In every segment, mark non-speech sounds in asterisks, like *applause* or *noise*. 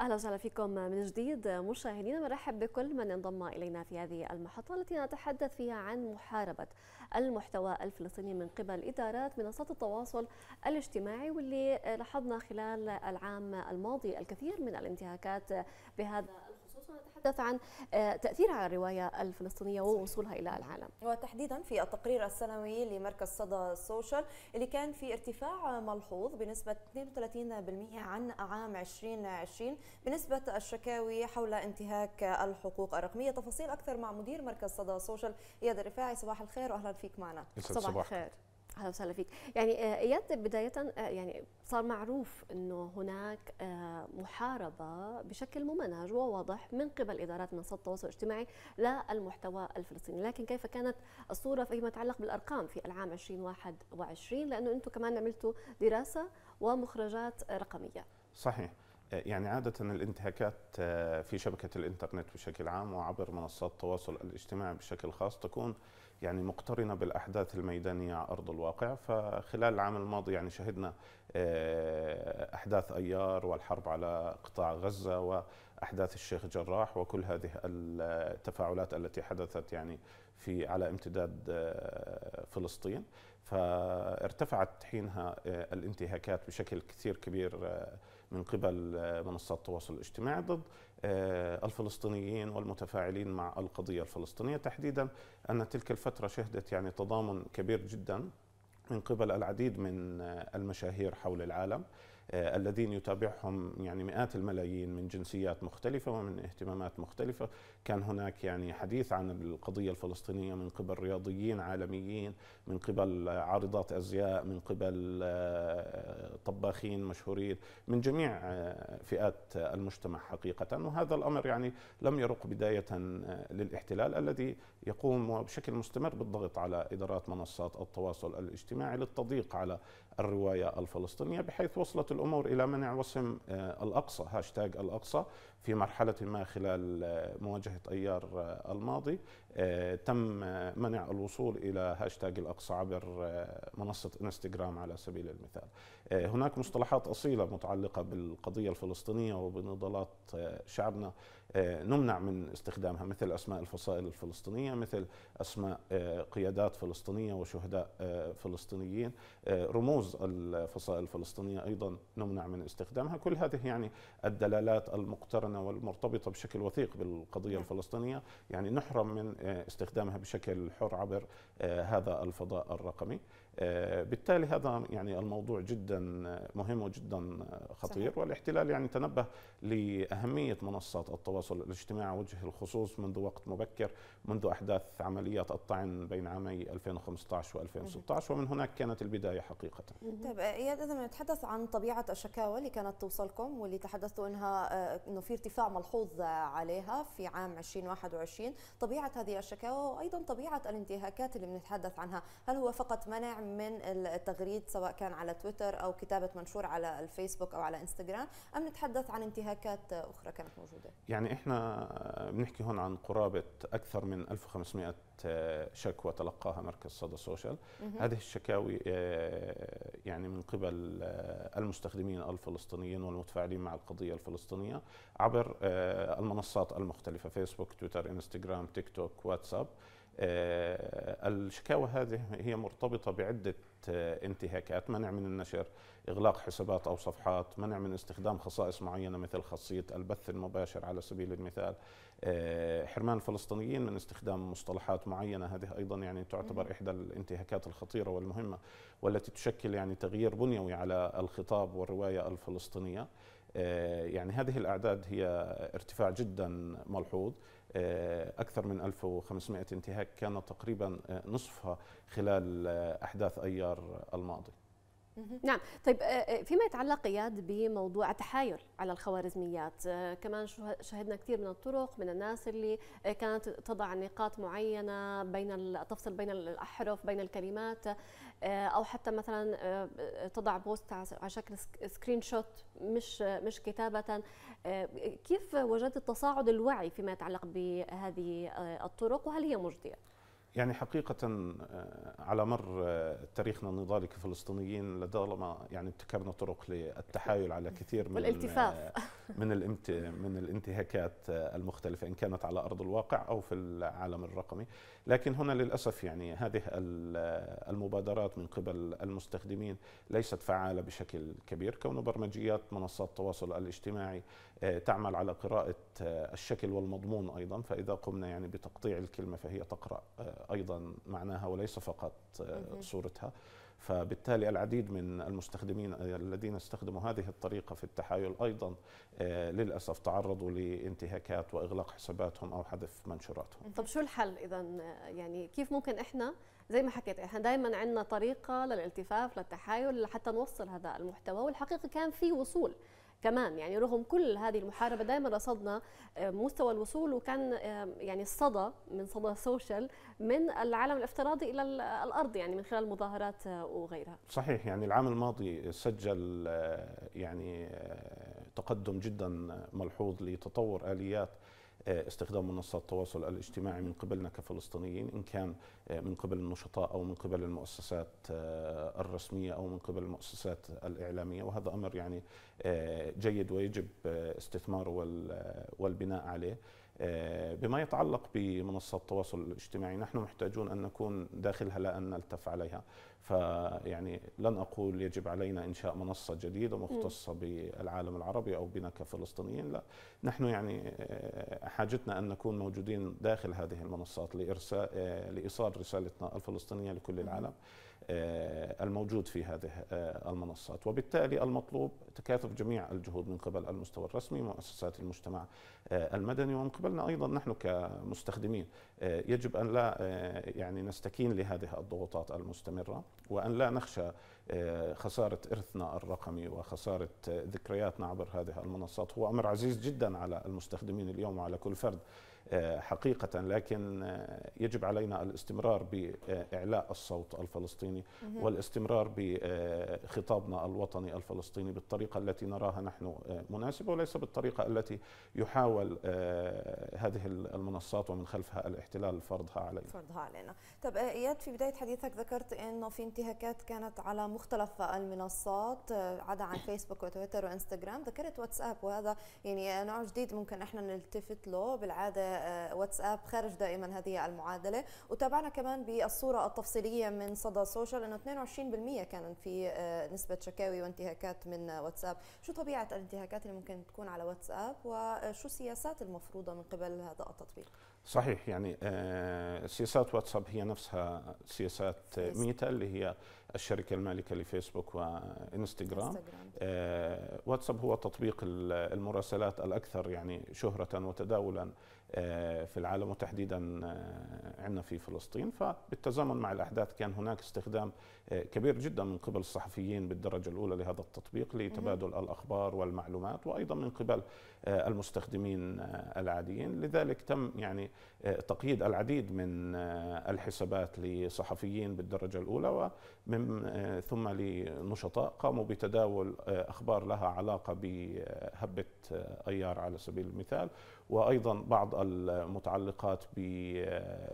اهلا وسهلا فيكم من جديد مشاهدينا مرحب بكل من انضم الينا في هذه المحطه التي نتحدث فيها عن محاربه المحتوى الفلسطيني من قبل ادارات منصات التواصل الاجتماعي واللي لاحظنا خلال العام الماضي الكثير من الانتهاكات بهذا ونتحدث عن آه، تأثيرها على الرواية الفلسطينية ووصولها إلى العالم وتحديدا في التقرير السنوي لمركز صدى السوشيال اللي كان في ارتفاع ملحوظ بنسبة 32% عن عام 2020 بنسبة الشكاوي حول انتهاك الحقوق الرقمية تفاصيل أكثر مع مدير مركز صدى السوشيال إياد الرفاعي صباح الخير وأهلا فيك معنا صباح, صباح الخير اهلا وسهلا فيك يعني آه، اياد بدايه آه، يعني صار معروف انه هناك آه، محاربه بشكل ممنهج وواضح من قبل ادارات منصات التواصل الاجتماعي للمحتوى الفلسطيني لكن كيف كانت الصوره فيما يتعلق بالارقام في العام 2021 لانه انتم كمان عملتوا دراسه ومخرجات رقميه صحيح يعني عادة الانتهاكات في شبكة الإنترنت بشكل عام وعبر منصات التواصل الاجتماعي بشكل خاص تكون يعني مقترنه بالاحداث الميدانيه على ارض الواقع فخلال العام الماضي يعني شهدنا آه، احداث ايار والحرب على قطاع غزه واحداث الشيخ جراح وكل هذه التفاعلات التي حدثت يعني في على امتداد آه، فلسطين فارتفعت حينها آه، الانتهاكات بشكل كثير كبير من قبل منصات التواصل الاجتماعي ضد آه، الفلسطينيين والمتفاعلين مع القضية الفلسطينية تحديدا أن تلك الفترة شهدت يعني تضامن كبير جدا من قبل العديد من آه، المشاهير حول العالم آه، الذين يتابعهم يعني مئات الملايين من جنسيات مختلفة ومن اهتمامات مختلفة كان هناك يعني حديث عن القضية الفلسطينية من قبل رياضيين عالميين من قبل عارضات أزياء من قبل آه، طباخين مشهورين من جميع آه، فئات المجتمع حقيقة وهذا الأمر يعني لم يرق بداية للاحتلال الذي يقوم بشكل مستمر بالضغط على إدارات منصات التواصل الاجتماعي للتضييق على الرواية الفلسطينية بحيث وصلت الأمور إلى منع وسم آه، الأقصى هاشتاج الأقصى في مرحلة ما خلال آه، مواجهة أيار آه، الماضي تم منع الوصول إلى هاشتاج الأقصى عبر منصة إنستغرام على سبيل المثال هناك مصطلحات أصيلة متعلقة بالقضية الفلسطينية وبنضالات شعبنا آه، نمنع من استخدامها مثل أسماء الفصائل الفلسطينية مثل أسماء آه، قيادات فلسطينية وشهداء آه، فلسطينيين رموز الفصائل الفلسطينية أيضا نمنع من استخدامها كل هذه يعني الدلالات المقترنة والمرتبطة بشكل وثيق بالقضية نعم. الفلسطينية يعني نحرم من استخدامها بشكل حر عبر هذا الفضاء الرقمي آه، بالتالي هذا يعني الموضوع جدا آه، مهم وجدا آه، خطير صحيح. والاحتلال يعني تنبه لأهمية منصات التواصل الاجتماعي وجه الخصوص منذ وقت مبكر منذ أحداث عمليات الطعن بين عامي 2015 و2016 ومن هناك كانت البداية حقيقة طيب إياد إذا نتحدث عن طبيعة الشكاوى اللي كانت توصلكم واللي تحدثتوا أنها أنه في ارتفاع ملحوظ عليها في عام 2021 طبيعة هذه الشكاوى وأيضا طبيعة الانتهاكات اللي بنتحدث عنها هل هو فقط منع من التغريد سواء كان على تويتر او كتابه منشور على الفيسبوك او على انستغرام ام نتحدث عن انتهاكات اخرى كانت موجوده يعني احنا بنحكي هون عن قرابه اكثر من 1500 شكوى تلقاها مركز صدى سوشيال هذه الشكاوي آه، يعني من قبل آه، المستخدمين الفلسطينيين والمتفاعلين مع القضيه الفلسطينيه عبر آه، المنصات المختلفه فيسبوك تويتر انستغرام تيك توك واتساب آه، الشكاوى هذه هي مرتبطة بعدة آه، انتهاكات منع من النشر إغلاق حسابات أو صفحات منع من استخدام خصائص معينة مثل خاصية البث المباشر على سبيل المثال آه، حرمان الفلسطينيين من استخدام مصطلحات معينة هذه أيضا يعني تعتبر إحدى الانتهاكات الخطيرة والمهمة والتي تشكل يعني تغيير بنيوي على الخطاب والرواية الفلسطينية يعني هذه الأعداد هي ارتفاع جدا ملحوظ آه، أكثر من 1500 انتهاك كان تقريبا آه، نصفها خلال آه، أحداث أيار الماضي نعم طيب فيما يتعلق اياد بموضوع التحايل على الخوارزميات كمان شهدنا كثير من الطرق من الناس اللي كانت تضع نقاط معينه بين تفصل بين الاحرف بين الكلمات آه، او حتى مثلا آه، آه، تضع بوست على شكل سكرين شوت مش مش كتابه كيف وجدت تصاعد الوعي فيما يتعلق بهذه الطرق وهل هي مجديه؟ يعني حقيقة على مر تاريخنا النضالي كفلسطينيين لطالما يعني ابتكرنا طرق للتحايل على كثير من والالتفاف من من الانتهاكات المختلفة إن كانت على أرض الواقع أو في العالم الرقمي. لكن هنا للاسف يعني هذه المبادرات من قبل المستخدمين ليست فعاله بشكل كبير كون برمجيات منصات التواصل الاجتماعي آه، تعمل على قراءه آه، الشكل والمضمون ايضا فاذا قمنا يعني بتقطيع الكلمه فهي تقرا آه، ايضا معناها وليس فقط صورتها فبالتالي العديد من المستخدمين الذين استخدموا هذه الطريقة في التحايل أيضا آه، للأسف تعرضوا لانتهاكات وإغلاق حساباتهم أو حذف منشوراتهم طب شو الحل إذا يعني كيف ممكن إحنا زي ما حكيت احنا دائما عندنا طريقه للالتفاف للتحايل لحتى نوصل هذا المحتوى والحقيقه كان في وصول كمان يعني رغم كل هذه المحاربه دائما رصدنا آه، مستوى الوصول وكان آه، يعني الصدى من صدى السوشيال من العالم الافتراضي الى الارض يعني من خلال مظاهرات آه، وغيرها صحيح يعني العام الماضي سجل يعني تقدم جدا ملحوظ لتطور اليات استخدام منصات التواصل الاجتماعي من قبلنا كفلسطينيين ان كان آه، من قبل النشطاء او من قبل المؤسسات آه، الرسميه او من قبل المؤسسات الاعلاميه وهذا امر يعني آه، جيد ويجب استثماره والبناء عليه آه، بما يتعلق بمنصات التواصل الاجتماعي نحن محتاجون أن نكون داخلها لا أن نلتف عليها فيعني لن أقول يجب علينا إنشاء منصة جديدة مختصة بالعالم العربي أو بنا كفلسطينيين لا نحن يعني آه، حاجتنا أن نكون موجودين داخل هذه المنصات لإرسال آه، لإيصال رسالتنا الفلسطينية لكل العالم آه، الموجود في هذه آه، المنصات وبالتالي المطلوب تكاثف جميع الجهود من قبل المستوى الرسمي مؤسسات المجتمع آه، المدني ومن قبلنا أيضا نحن كمستخدمين يجب أن لا يعني نستكين لهذه الضغوطات المستمرة وأن لا نخشى خسارة إرثنا الرقمي وخسارة ذكرياتنا عبر هذه المنصات هو أمر عزيز جدا على المستخدمين اليوم وعلى كل فرد آه، حقيقة لكن آه، يجب علينا الاستمرار بإعلاء الصوت الفلسطيني والاستمرار بخطابنا آه، الوطني الفلسطيني بالطريقة التي نراها نحن مناسبة وليس بالطريقة التي يحاول هذه المنصات ومن خلفها الاحتلال فرضها علينا فرضها علينا طب إياد في بداية حديثك ذكرت أنه في انتهاكات كانت على مختلف المنصات عدا عن فيسبوك وتويتر وانستغرام ذكرت واتساب وهذا يعني نوع جديد ممكن احنا نلتفت له بالعاده آه، واتساب خارج دائما هذه المعادله وتابعنا كمان بالصوره التفصيليه من صدى سوشيال انه 22% كان في آه، نسبه شكاوي وانتهاكات من واتساب شو طبيعه الانتهاكات اللي ممكن تكون على واتساب وشو السياسات المفروضه من قبل هذا التطبيق صحيح يعني آه، سياسات واتساب هي نفسها سياسات ميتا اللي هي الشركه المالكه لفيسبوك وانستغرام واتساب هو تطبيق المراسلات الاكثر يعني شهره وتداولا آه، في العالم وتحديدا آه، عندنا في فلسطين فبالتزامن مع الأحداث كان هناك استخدام آه، كبير جدا من قبل الصحفيين بالدرجة الأولى لهذا التطبيق لتبادل الأخبار والمعلومات وأيضا من قبل المستخدمين العاديين لذلك تم يعني تقييد العديد من الحسابات لصحفيين بالدرجة الأولى ومن ثم لنشطاء قاموا بتداول أخبار لها علاقة بهبة أيار على سبيل المثال وايضا بعض المتعلقات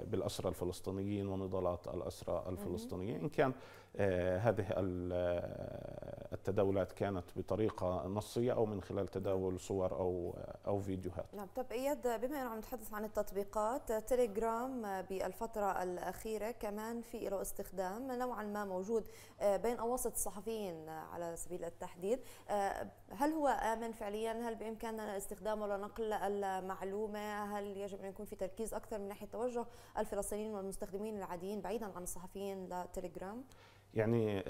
بالاسرى الفلسطينيين ونضالات الاسرى الفلسطينيين ان كان آه، هذه آه، التداولات كانت بطريقه نصيه او من خلال تداول نعم. صور او او فيديوهات نعم طب اياد بما انه عم نتحدث عن التطبيقات تليجرام بالفتره الاخيره كمان في له استخدام نوعا ما موجود آه، بين اواسط الصحفيين على سبيل التحديد هل هو امن فعليا هل بامكاننا استخدامه لنقل معلومه هل يجب ان يكون في تركيز اكثر من ناحيه توجه الفلسطينيين والمستخدمين العاديين بعيدا عن الصحفيين لتليجرام يعني هون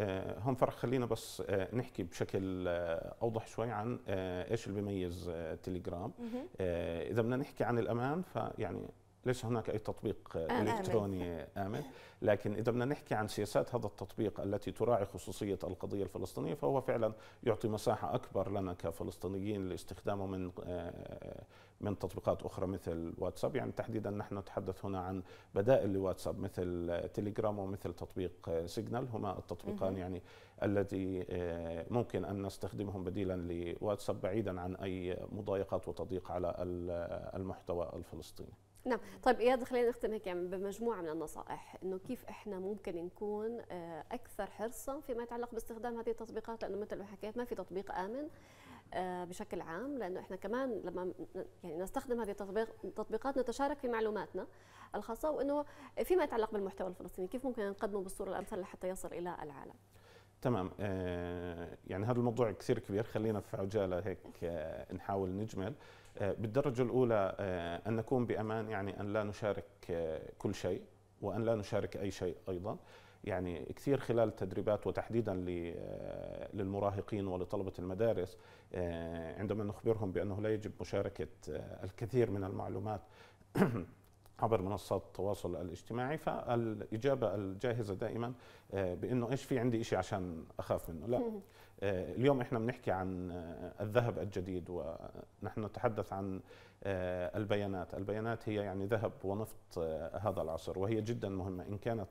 آه، فرق خلينا بس آه، نحكي بشكل آه، اوضح شوي عن ايش اللي بيميز تليجرام اذا بدنا نحكي عن الامان فيعني ليس هناك اي تطبيق الكتروني امن لكن اذا بدنا نحكي عن سياسات هذا التطبيق التي تراعي خصوصيه القضيه الفلسطينيه فهو فعلا يعطي مساحه اكبر لنا كفلسطينيين لاستخدامه من آه، من تطبيقات اخرى مثل واتساب يعني تحديدا نحن نتحدث هنا عن بدائل لواتساب مثل تليجرام ومثل تطبيق سيجنال هما التطبيقان يعني الذي آه، ممكن ان نستخدمهم بديلا لواتساب بعيدا عن اي مضايقات وتضييق على المحتوى الفلسطيني نعم طيب اياد خلينا نختم هيك يعني بمجموعه من النصائح انه كيف احنا ممكن نكون آه، اكثر حرصا فيما يتعلق باستخدام هذه التطبيقات لانه مثل ما حكيت ما في تطبيق امن آه، بشكل عام لانه احنا كمان لما يعني نستخدم هذه التطبيق التطبيقات نتشارك في معلوماتنا الخاصه وانه فيما يتعلق بالمحتوى الفلسطيني كيف ممكن نقدمه بالصوره الامثل لحتى يصل الى العالم تمام آه، يعني هذا الموضوع كثير كبير خلينا في عجاله هيك آه، نحاول نجمل آه، بالدرجه الاولى ان نكون بامان يعني ان لا نشارك كل شيء وان لا نشارك اي شيء ايضا يعني كثير خلال التدريبات وتحديدا للمراهقين ولطلبة المدارس عندما نخبرهم بأنه لا يجب مشاركة الكثير من المعلومات عبر منصات التواصل الاجتماعي فالاجابه الجاهزه دائما آه، بانه ايش في عندي شيء عشان اخاف منه لا *laughs* آه، اليوم احنا بنحكي عن آه، الذهب الجديد ونحن نتحدث عن البيانات البيانات هي يعني ذهب ونفط هذا العصر وهي جدا مهمه ان كانت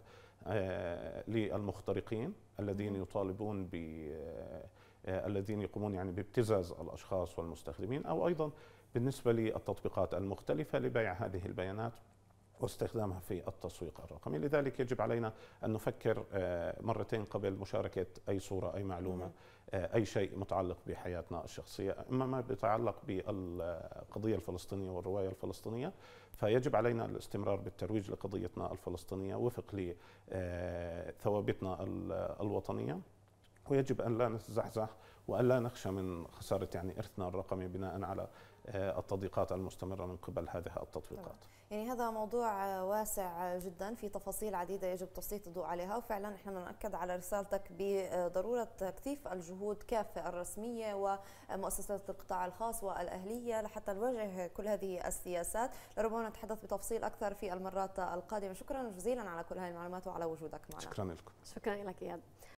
للمخترقين الذين يطالبون ب الذين يقومون يعني بابتزاز الاشخاص والمستخدمين او ايضا بالنسبه للتطبيقات المختلفه لبيع هذه البيانات واستخدامها في التسويق الرقمي لذلك يجب علينا أن نفكر آه، مرتين قبل مشاركة أي صورة أي معلومة آه، أي شيء متعلق بحياتنا الشخصية أما ما يتعلق بالقضية الفلسطينية والرواية الفلسطينية فيجب علينا الاستمرار بالترويج لقضيتنا الفلسطينية وفق لثوابتنا آه، الوطنية ويجب أن لا نتزحزح وأن لا نخشى من خسارة يعني إرثنا الرقمي بناء على آه، التضييقات المستمرة من قبل هذه التطبيقات يعني هذا موضوع آه، واسع آه، جدا في تفاصيل عديدة يجب تسليط الضوء عليها وفعلا احنا نأكد على رسالتك بضرورة تكثيف الجهود كافة الرسمية ومؤسسات القطاع الخاص والأهلية لحتى نواجه كل هذه السياسات لربما نتحدث بتفصيل أكثر في المرات القادمة شكرا جزيلا على كل هذه المعلومات وعلى وجودك معنا شكرا لكم شكرا لك إياد